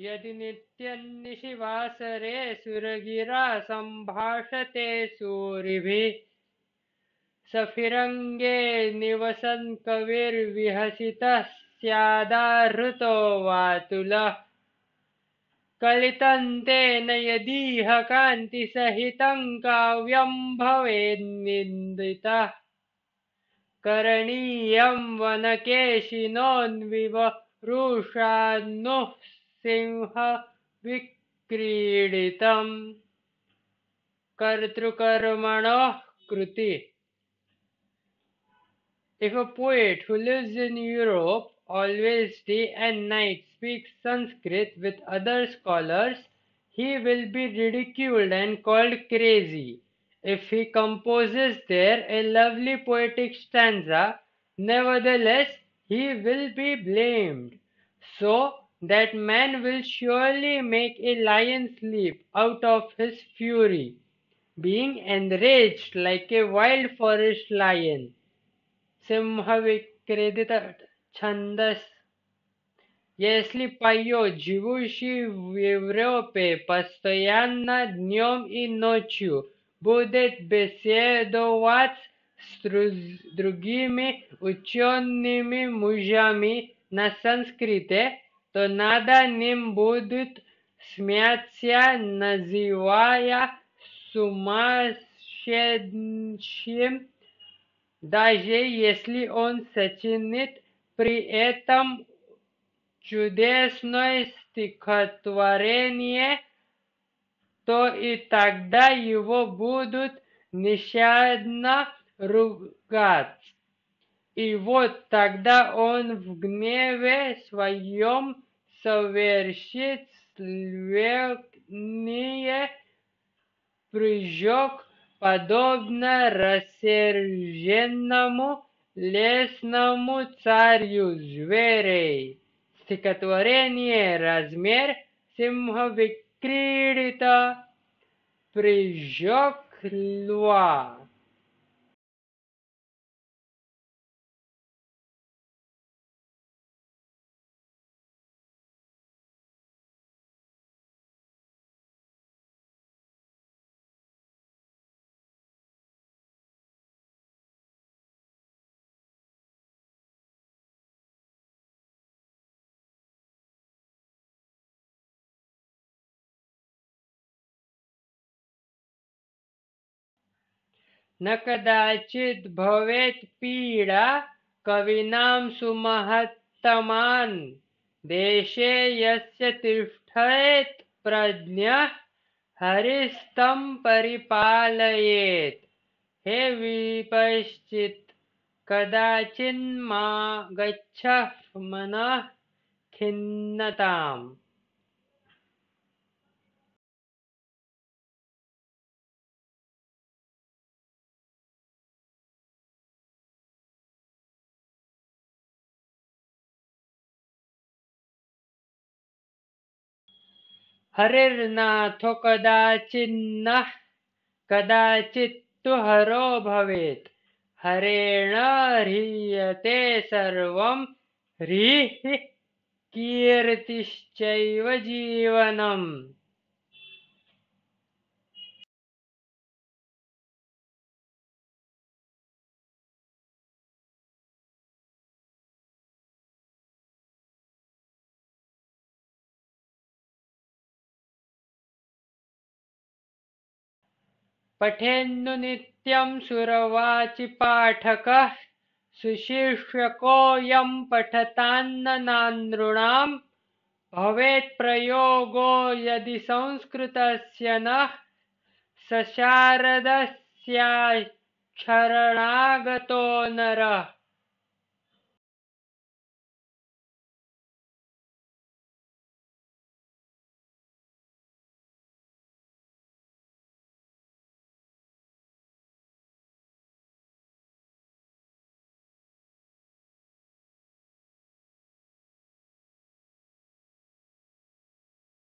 यदि नित्यन्निशिवासरे सुरगिरा संभाषते सूरिभिः सफिरङ्गे निवसन् कविर्विहसितः स्यादाहृतो वातुलः कलितन्तेन यदीह कान्तिसहितं काव्यं भवेन्निन्दितः करणीयं वनकेशिनोन्विव रुषान्नुः सिंह विक्रीडितम् कर्तृकर्मणः कृति If a poet who lives in Europe always day and night speaks Sanskrit with other scholars, he will be ridiculed and called crazy. If he composes there a lovely poetic stanza, nevertheless, he will be blamed. So, that man will surely make a lion sleep out of his fury, being enraged like a wild forest lion. Simhavikredita Chandas если поет живущий в Европе постоянно днем и ночью, будет беседовать с другими учеными мужами на санскрите, то надо не будет смеяться, называя сумасшедшим, даже если он сочинит при этом чудесное стихотворение, то и тогда его будут нещадно ругать. И вот тогда он в гневе своем совершит сверхнее прыжок, подобно рассерженному лесному царю зверей. Стихотворение «Размер» Симховикририта «Прыжок льва». न कदाचित् भवेत् पीडा कवीनां सुमहत्तमान् देशे यस्य तिष्ठेत् प्रज्ञ हरिस्तं परिपालयेत् हे कदाचिन्मा गच्छ मनः खिन्नताम् हरिर्नाथो कदाचिन्नः कदाचित्तु हरो भवेत् हरेण ह्रियते सर्वं ह्रीः कीर्तिश्चैव जीवनम् नित्यं सुरवाचि पाठकः सुशीर्षकोऽयं भवेत् प्रयोगो यदि संस्कृतस्य नः सशारदस्यारणागतो नरः